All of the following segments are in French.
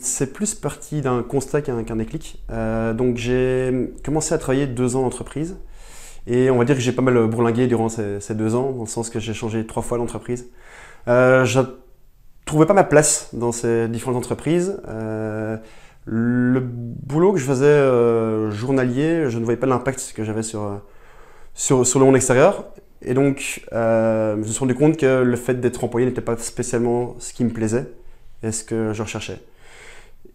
C'est plus parti d'un constat qu'un déclic. Euh, donc j'ai commencé à travailler deux ans en entreprise. Et on va dire que j'ai pas mal bourlingué durant ces, deux ans, dans le sens que j'ai changé trois fois l'entreprise. Euh, je trouvais pas ma place dans ces différentes entreprises. Euh, le boulot que je faisais euh, journalier, je ne voyais pas l'impact que j'avais sur, sur, sur, le monde extérieur. Et donc, je me suis rendu compte que le fait d'être employé n'était pas spécialement ce qui me plaisait et ce que je recherchais.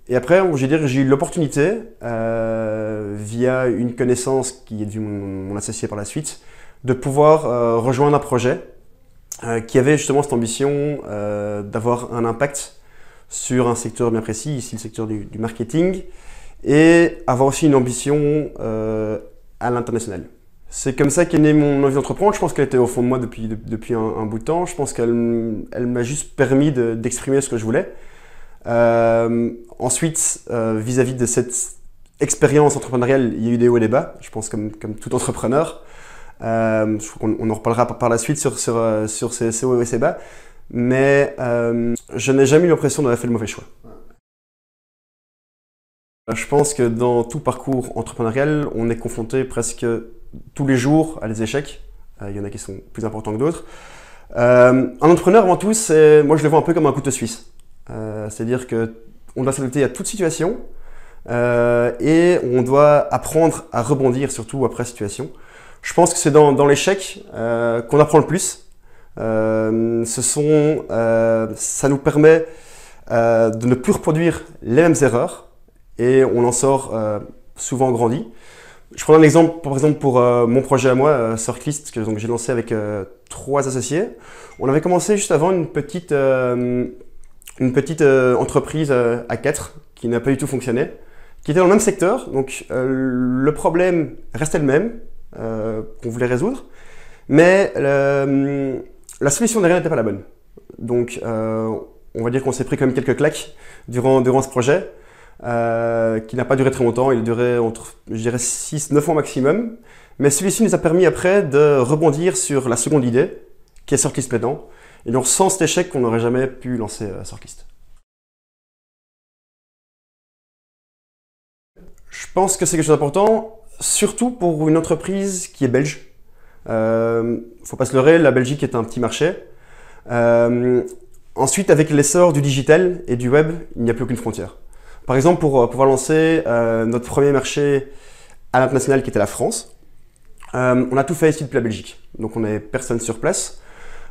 Et après, j'ai eu l'opportunité euh, via une connaissance qui est devenue mon, associé par la suite de pouvoir euh, rejoindre un projet euh, qui avait justement cette ambition d'avoir un impact sur un secteur bien précis, ici le secteur du marketing, et avoir aussi une ambition à l'international. C'est comme ça qu'est née mon envie d'entreprendre. Je pense qu'elle était au fond de moi depuis, depuis un, bout de temps. Je pense qu'elle elle m'a juste permis d'exprimer ce que je voulais. Euh, ensuite, euh, vis-à-vis de cette expérience entrepreneuriale, il y a eu des hauts et des bas, je pense comme, comme tout entrepreneur. Euh, on, en reparlera par, la suite sur, sur, sur ces, hauts et ces bas. Mais je n'ai jamais eu l'impression d'avoir fait le mauvais choix. Euh, je pense que dans tout parcours entrepreneurial, on est confronté presque tous les jours à des échecs. Euh, il y en a qui sont plus importants que d'autres. Euh, un entrepreneur, avant tout, c'est, moi je le vois un peu comme un couteau suisse. c'est-à-dire que on doit s'adapter à toute situation et on doit apprendre à rebondir, surtout après situation. Je pense que c'est dans, l'échec qu'on apprend le plus. ça nous permet de ne plus reproduire les mêmes erreurs et on en sort euh, souvent grandi. Je prends un exemple, par exemple, pour euh, mon projet à moi, euh, que j'ai lancé avec euh, trois associés. On avait commencé juste avant une petite, une petite entreprise à quatre qui n'a pas du tout fonctionné, qui était dans le même secteur. Donc le problème restait le même qu'on voulait résoudre, mais la solution derrière n'était pas la bonne. Donc on va dire qu'on s'est pris quand même quelques claques durant, durant ce projet. Euh, qui n'a pas duré très longtemps. Il a duré entre, je dirais, 6-9 ans maximum. Mais celui-ci nous a permis après de rebondir sur la seconde idée, qui est Sorkist Pédant. Et donc, sans cet échec, qu'on n'aurait jamais pu lancer euh, Sorkist. Je pense que c'est quelque chose d'important, surtout pour une entreprise qui est belge. ne euh, faut pas se leurrer, la Belgique est un petit marché. Euh, ensuite, avec l'essor du digital et du web, il n'y a plus aucune frontière. Par exemple, pour euh, pouvoir lancer euh, notre premier marché à l'international qui était la France, euh, on a tout fait ici depuis la Belgique. Donc on n'avait personne sur place.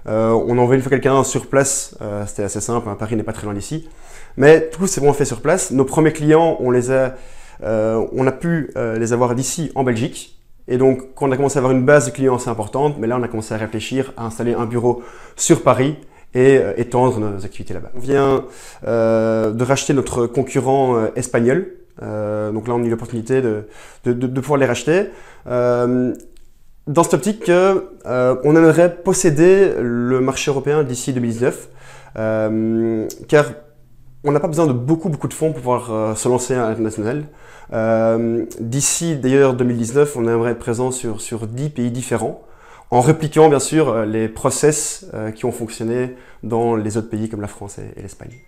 on a envoyé une fois quelqu'un sur place, c'était assez simple, hein, Paris n'est pas très loin d'ici. Mais tout s'est vraiment fait sur place. Nos premiers clients, on les a, on a pu les avoir d'ici en Belgique. Et donc quand on a commencé à avoir une base de clients assez importante, mais là on a commencé à réfléchir à installer un bureau sur Paris et euh, étendre nos activités là-bas. On vient euh, de racheter notre concurrent euh, espagnol. donc là, on a eu l'opportunité de, pouvoir les racheter. dans cette optique, on aimerait posséder le marché européen d'ici 2019, car on n'a pas besoin de beaucoup, beaucoup de fonds pour pouvoir se lancer à l'international. D'ici d'ailleurs 2019, on aimerait être présent sur, sur 10 pays différents en répliquant bien sûr euh, les process euh, qui ont fonctionné dans les autres pays comme la France et l'Espagne.